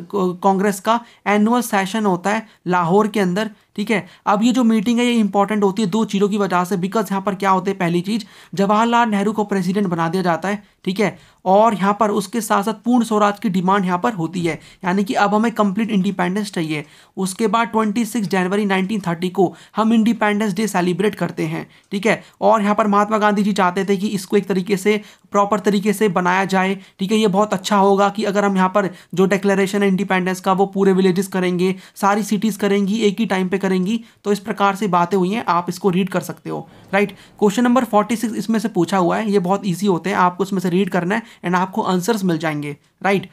कांग्रेस का एनुअल सेशन होता है लाहौर के के अंदर ठीक है अब ये जो मीटिंग है ये इंपॉर्टेंट होती है दो चीज़ों की वजह से बिकॉज यहाँ पर क्या होते हैं पहली चीज़ जवाहरलाल नेहरू को प्रेसिडेंट बना दिया जाता है ठीक है और यहाँ पर उसके साथ साथ पूर्ण स्वराज की डिमांड यहाँ पर होती है यानी कि अब हमें कंप्लीट इंडिपेंडेंस चाहिए उसके बाद 26 जनवरी 1930 को हम इंडिपेंडेंस डे सेलिब्रेट करते हैं ठीक है और यहाँ पर महात्मा गांधी जी चाहते थे कि इसको एक तरीके से प्रॉपर तरीके से बनाया जाए ठीक है ये बहुत अच्छा होगा कि अगर हम यहाँ पर जो डिक्लेरेशन है इंडिपेंडेंस का वो पूरे विलेजेस करेंगे सारी सिटीज़ करेंगी एक ही टाइम पर करेंगी तो इस प्रकार से बातें हुई हैं आप इसको रीड कर सकते हो राइट क्वेश्चन नंबर फोर्टी इसमें से पूछा हुआ है ये बहुत ईजी होते हैं आपको इसमें से रीड करना है एंड आपको आंसर्स मिल जाएंगे right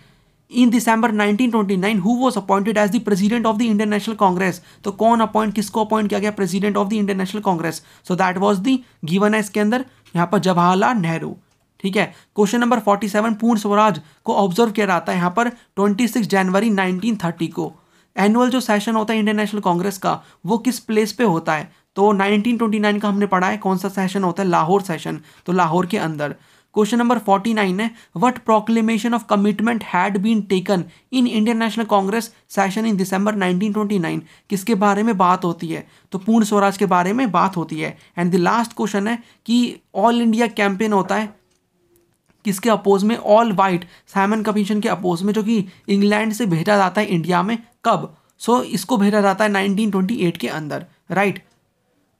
in December 1929 twenty who was appointed as the president of the Indian National Congress तो कौन अपॉइंट किसको अपॉइंट किया गया president of the Indian National Congress so that was the given है इसके अंदर यहाँ पर जवाहरलाल नेहरू ठीक है क्वेश्चन नंबर 47 पूर्ण स्वराज को ऑब्जर्व किया जाता है यहाँ पर 26 जनवरी 1930 को एनुअल जो सेशन होता है इंडियन नेशनल कांग्रेस का वो किस प्लेस पे होता है तो 1929 का हमने पढ़ा है कौन सा सेशन होता है लाहौर सेशन तो लाहौर के अंदर क्वेश्चन नंबर फोर्टी नाइन है what proclamation of commitment had been taken in Indian National Congress session in December 1929 किसके बारे में बात होती है तो पूर्ण स्वराज के बारे में बात होती है एंड द लास्ट क्वेश्चन है कि ऑल इंडिया कैंपेन होता है किसके अपोज में ऑल वाइट साइमन कमीशन के अपोज में जो कि इंग्लैंड से भेजा जाता है इंडिया में कब सो so, इसको भेजा जाता है 1928 के अंदर राइट right?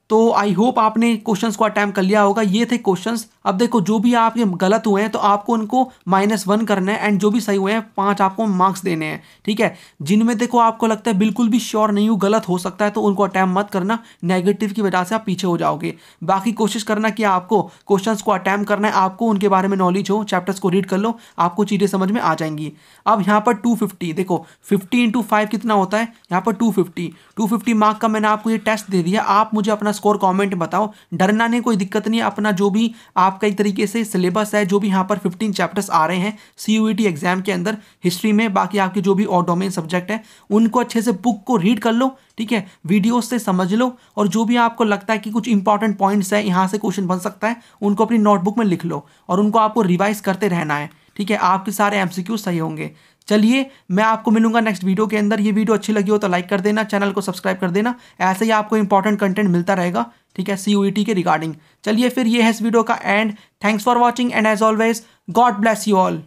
तो आई होप आपने क्वेश्चंस को अटैम्प कर लिया होगा ये थे क्वेश्चंस अब देखो जो भी आपके गलत हुए हैं तो आपको उनको माइनस वन करना है एंड जो भी सही हुए हैं पाँच आपको मार्क्स देने हैं ठीक है जिनमें देखो आपको लगता है बिल्कुल भी श्योर नहीं हूँ गलत हो सकता है तो उनको अटैम्प मत करना नेगेटिव की वजह से आप पीछे हो जाओगे बाकी कोशिश करना कि आपको क्वेश्चन को अटैम्प करना है आपको उनके बारे में नॉलेज हो चैप्टर्स को रीड कर लो आपको चीज़ें समझ में आ जाएंगी अब यहाँ पर टू फिफ्टी देखो फिफ्टी इंटू फाइव कितना होता है यहाँ पर two fifty two fifty mark का मैंने आपको ये टेस्ट दे दिया आप मुझे अपना स्कोर कॉमेंट बताओ डरना नहीं कोई दिक्कत नहीं अपना जो भी आप आपका एक तरीके से सिलेबस है जो भी यहाँ पर फिफ्टीन चैप्टर्स आ रहे हैं सी एग्जाम e के अंदर हिस्ट्री में बाकी आपके जो भी और डोमेन सब्जेक्ट है उनको अच्छे से बुक को रीड कर लो ठीक है वीडियोस से समझ लो और जो भी आपको लगता है कि कुछ इंपॉर्टेंट पॉइंट्स है यहाँ से क्वेश्चन बन सकता है उनको अपनी नोटबुक में लिख लो और उनको आपको रिवाइज करते रहना है ठीक है आपके सारे एम सही होंगे चलिए मैं आपको मिलूंगा नेक्स्ट वीडियो के अंदर ये वीडियो अच्छी लगी हो तो लाइक कर देना चैनल को सब्सक्राइब कर देना ऐसे ही आपको इंपॉर्टेंट कंटेंट मिलता रहेगा ठीक है सी e के रिगार्डिंग चलिए फिर ये है इस वीडियो का and thanks for watching and as always God bless you all